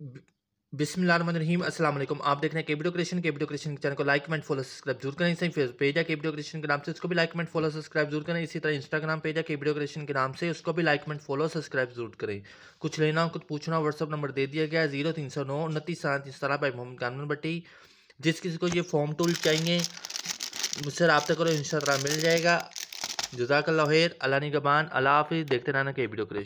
बिस्मिल अस्सलाम असल आप देख रहे हैं केबीडो क्रिएशन केबीडो क्रिएशन के चैनल को लाइक कमेंट फॉलो सब्सक्राइब जरूर करें इसी फेस पेज है केबीडो क्रिएशन के नाम से उसको भी लाइक कमेंट फॉलो सब्सक्राइब जरूर करें इसी तरह इंस्टाग्राम पेज है केबीडो क्रिएशन के नाम से उसको भी लाइक कमेंट फॉलो सब्सक्राइब जरूर करें कुछ लेना कुछ पूछना व्हाट्सअप नंबर दे दिया गया है जीरो तीन सौ नौ उनतीस सात तीस तरह बाई मोहम्मद कानून भट्टी जिस किसी को ये फॉर्म टूल चाहिए मुझसे रबा करो इंस्टाग्राम मिल जाएगा जजाक हेर अला निगबान अला हाफि देखते रहना के क्रिएशन